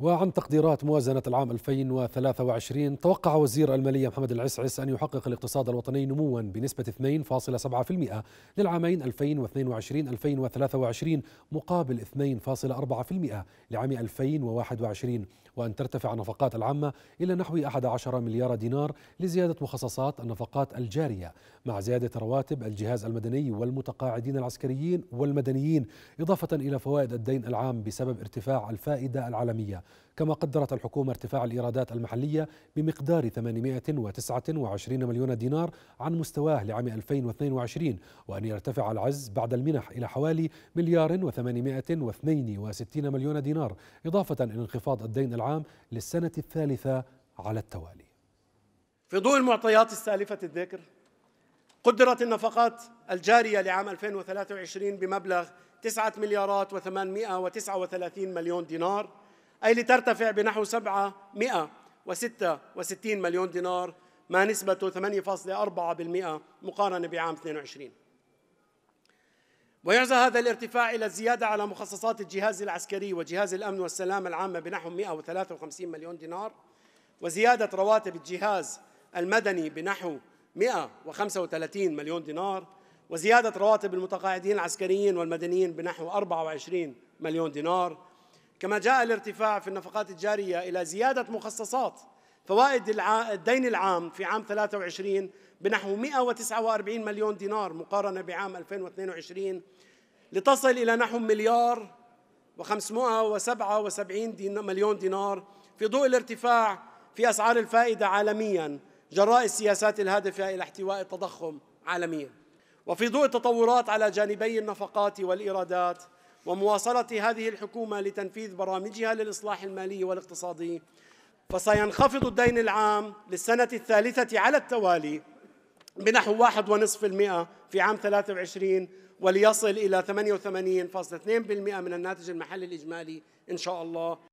وعن تقديرات موازنة العام 2023 توقع وزير المالية محمد العسعس أن يحقق الاقتصاد الوطني نموا بنسبة 2.7% للعامين 2022-2023 مقابل 2.4% لعام 2021 وأن ترتفع النفقات العامة إلى نحو 11 مليار دينار لزيادة مخصصات النفقات الجارية مع زيادة رواتب الجهاز المدني والمتقاعدين العسكريين والمدنيين إضافة إلى فوائد الدين العام بسبب ارتفاع الفائدة العالمية كما قدرت الحكومة ارتفاع الإيرادات المحلية بمقدار 829 مليون دينار عن مستواه لعام 2022 وأن يرتفع العز بعد المنح إلى حوالي مليار و862 مليون دينار إضافة إلى انخفاض الدين العام للسنة الثالثة على التوالي في ضوء المعطيات السالفة الذكر قدرت النفقات الجارية لعام 2023 بمبلغ 9 مليارات و839 مليون دينار أي لترتفع بنحو 766 مليون دينار ما نسبته 8.4% مقارنة بعام 22 ويعزى هذا الارتفاع إلى الزيادة على مخصصات الجهاز العسكري وجهاز الأمن والسلامة العامة بنحو 153 مليون دينار وزيادة رواتب الجهاز المدني بنحو 135 مليون دينار وزيادة رواتب المتقاعدين العسكريين والمدنيين بنحو 24 مليون دينار كما جاء الارتفاع في النفقات الجارية إلى زيادة مخصصات فوائد الدين العام في عام 23 بنحو 149 مليون دينار مقارنة بعام 2022 لتصل إلى نحو مليار و577 مليون دينار في ضوء الارتفاع في أسعار الفائدة عالميا جراء السياسات الهادفة إلى احتواء التضخم عالميا وفي ضوء التطورات على جانبي النفقات والإيرادات ومواصلة هذه الحكومة لتنفيذ برامجها للإصلاح المالي والاقتصادي فسينخفض الدين العام للسنة الثالثة على التوالي بنحو 1.5% في عام 23 وليصل إلى 88.2% من الناتج المحلي الإجمالي إن شاء الله